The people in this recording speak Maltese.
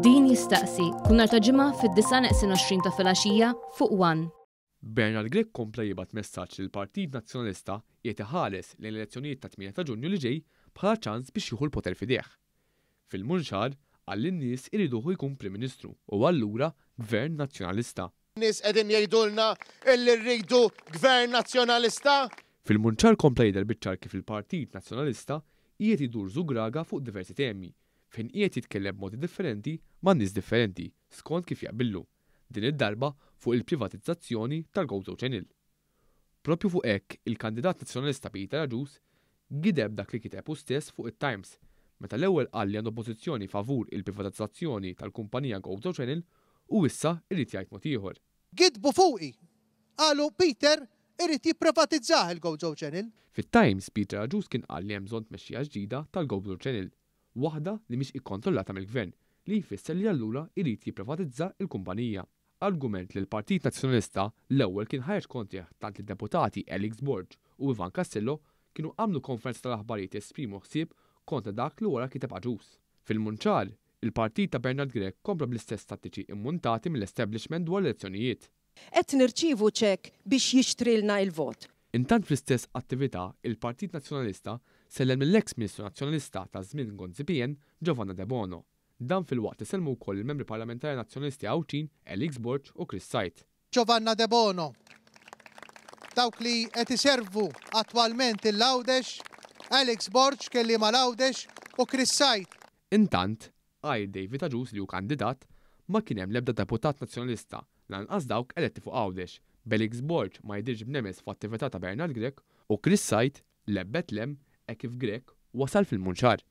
Din jistaqsi, kull nar ta' ġimgħa fid-9 20 ta' filgħaxija fuq Wan. Bernard Grek kompla jibat messaġġ l partit Nazzjonalista jiet iħares l elezzjonijiet ta' 8 ta' Ġunju li ġej bħala ċans biex jieħu l-poter f'idejh. Fil-munxar għall nies iriduħu jkun Prim Ministru u allura Gvern Nazzjonalista. Nis qegħdin jgħidulna illi rridu Gvern Nazzjonalista? Fil-munċar kompla jidher biċċar kif il-Partit Nazzjonalista jiet idur zugraga fuq diversi temi fejn qiegħed jitkellem b'modi differenti ma' nies differenti skont kif jaqbillu din id-darba fuq il-privatizzazzjoni tal-Gowto Channel. Propju fuq hekk il-kandidat nazzjonalista Peter Aġus gideb dak li kiteb u stess fuq it-Times meta l-ewwel qal li għandu pożizzjoni favur il-privatizzazzjoni tal-kumpanija Gowto Channel u issa irid jgħid mod ieħor. Gidbu fuqi! Qalu Peter irid jipprivatizzah il-Gowto Channel. Fit-Times Peter Aġus kien qal li hemm bżonn tmexxija ġdida tal-Gowto Channel waħda li mhix ikkontrollata mill-gvern li jfisser li allura jrid jipprivatizza il-kumpanija. Argument li l-Partit Nazzjonalista l-ewwel kien ħareġ kontrih tant il-deputati Alex Borg u Ivan Castello kienu għamlu konferenza tal-aħbarijiet esprimu ħsieb kontra dak li wara kiteb aġus. Fil-munċal, il-partit ta' Bernard Grek kompra bl-istess tattiċi immuntati mill-establishment dwar elezzjonijiet. Et nirċivu ċek biex jixtrilna il-vot. Intant fl-istess attività, il-Partit Nazzjonalista sellem l ex ministru nazzjonalista ta' żmien Gonzipien Giovanna De Bono. Dan fil-waqt isellmu wkoll il-membri parlamentari nazjonalisti Awċin Elix Borċ u Chris Sajt. Giovanna De Bono, dawk li qed iservu attwalment il-Lawdex, Alex Borċ kelli ma Lawdex u Chris Sajt. Intant, għaj David Aġus li hu kandidat ma kien hemm l-ebda deputat nazzjonalista lanqas dawk eletti fuq Għawdex. Belix Borġ ma jidirġ b'nemes f'attività ta' Bernard Grek u Chris Sajt lebbet lem kif Grek wasal fil-munċar.